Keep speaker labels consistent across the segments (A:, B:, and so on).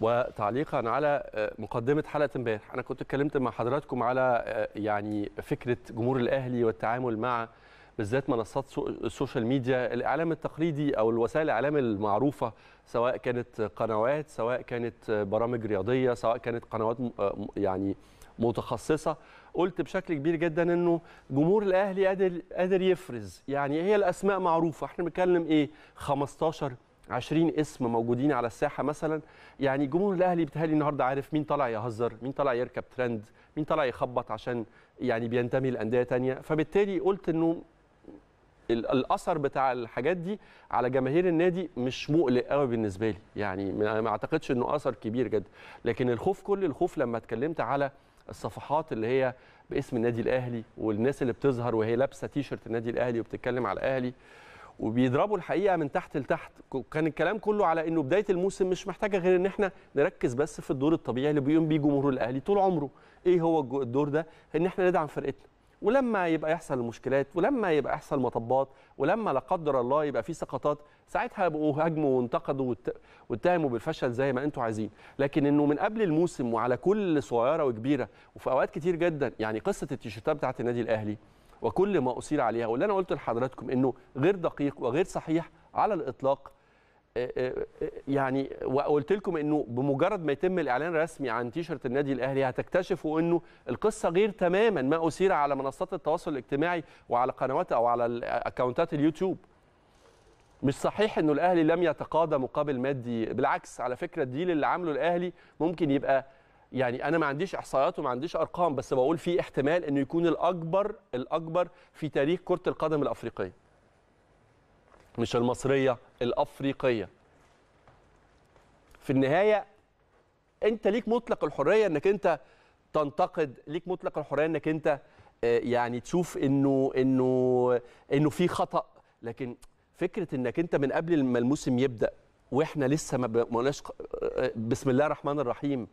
A: وتعليقا على آه، مقدمه حلقه امبارح انا كنت اتكلمت مع حضراتكم على آه، يعني فكره جمهور الاهلي والتعامل مع بالذات منصات السوشيال ميديا الاعلام التقليدي او الوسائل الاعلام المعروفه سواء كانت قنوات سواء كانت آه، برامج رياضيه سواء كانت قنوات يعني متخصصه قلت بشكل كبير جدا انه جمهور الاهلي قادر قادر يفرز يعني هي الاسماء معروفه احنا بنتكلم ايه 15 20 اسم موجودين على الساحه مثلا يعني جمهور الاهلي بتهالي النهارده عارف مين طالع يهزر مين طالع يركب ترند مين طالع يخبط عشان يعني بينتمي لانديه تانية فبالتالي قلت انه الاثر بتاع الحاجات دي على جماهير النادي مش مقلق قوي بالنسبه لي يعني ما اعتقدش انه اثر كبير جدا لكن الخوف كل الخوف لما اتكلمت على الصفحات اللي هي باسم النادي الاهلي والناس اللي بتظهر وهي لابسه تيشرت النادي الاهلي وبتتكلم على الاهلي وبيضربوا الحقيقه من تحت لتحت كان الكلام كله على انه بدايه الموسم مش محتاجه غير ان احنا نركز بس في الدور الطبيعي اللي بيقوم بيه جمهور الاهلي طول عمره ايه هو الدور ده ان احنا ندعم فرقتنا ولما يبقى يحصل المشكلات ولما يبقى يحصل مطبات ولما لا قدر الله يبقى في سقطات ساعتها يبقوا هاجموا وانتقدوا واتهموا بالفشل زي ما انتم عايزين لكن انه من قبل الموسم وعلى كل صغيره وكبيره وفي اوقات كتير جدا يعني قصه التيشيرتات بتاعه النادي الاهلي وكل ما أصير عليها واللي أنا قلت لحضراتكم أنه غير دقيق وغير صحيح على الإطلاق آه، آه، آه، يعني وقلت لكم انه بمجرد ما يتم الاعلان الرسمي عن تيشرت النادي الاهلي هتكتشفوا انه القصه غير تماما ما اثير على منصات التواصل الاجتماعي وعلى قنوات او على الاكونتات اليوتيوب مش صحيح انه الاهلي لم يتقاضى مقابل مادي بالعكس على فكره الديل اللي عامله الاهلي ممكن يبقى يعني انا ما عنديش احصائيات وما عنديش ارقام بس بقول في احتمال انه يكون الاكبر الاكبر في تاريخ كره القدم الافريقيه مش المصريه الافريقيه في النهايه انت ليك مطلق الحريه انك انت تنتقد ليك مطلق الحريه انك انت آه، يعني تشوف انه انه انه في خطا لكن فكره انك انت من قبل ما الموسم يبدا واحنا لسه ما آه، آه، بسم الله الرحمن الرحيم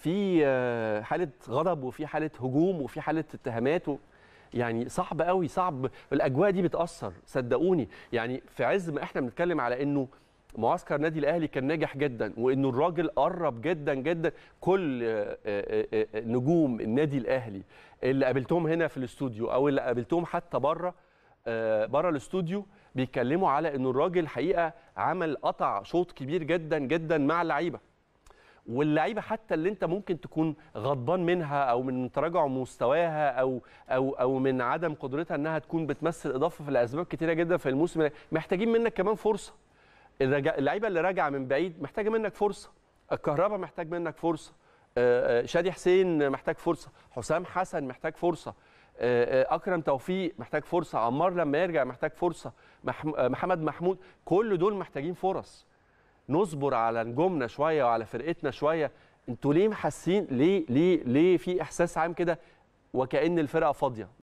A: في آه، حاله غضب وفي حاله هجوم وفي حاله اتهامات و... يعني صعب قوي صعب الاجواء دي بتاثر صدقوني يعني في عز ما احنا بنتكلم على انه معسكر نادي الاهلي كان ناجح جدا وانه الراجل قرب جدا جدا كل آه، آه، نجوم النادي الاهلي اللي قابلتهم هنا في الاستوديو او اللي قابلتهم حتى بره بره الاستوديو بيتكلموا على انه الراجل حقيقه عمل قطع شوط كبير جدا جدا مع اللعيبه واللعيبه حتى اللي انت ممكن تكون غضبان منها او من تراجع مستواها او او او من عدم قدرتها انها تكون بتمثل اضافه في الاسباب كتيره جدا في الموسم محتاجين منك كمان فرصه اللعيبه اللي راجعه من بعيد محتاجه منك فرصه الكهرباء محتاج منك فرصه آه، آه، شادي حسين محتاج فرصه حسام حسن محتاج فرصه آه، اكرم توفيق محتاج فرصه عمار لما يرجع محتاج فرصه محمد محمود كل دول محتاجين فرص نصبر على نجومنا شويه وعلى فرقتنا شويه انتوا ليه حاسين ليه ليه ليه في احساس عام كده وكأن الفرقه فاضيه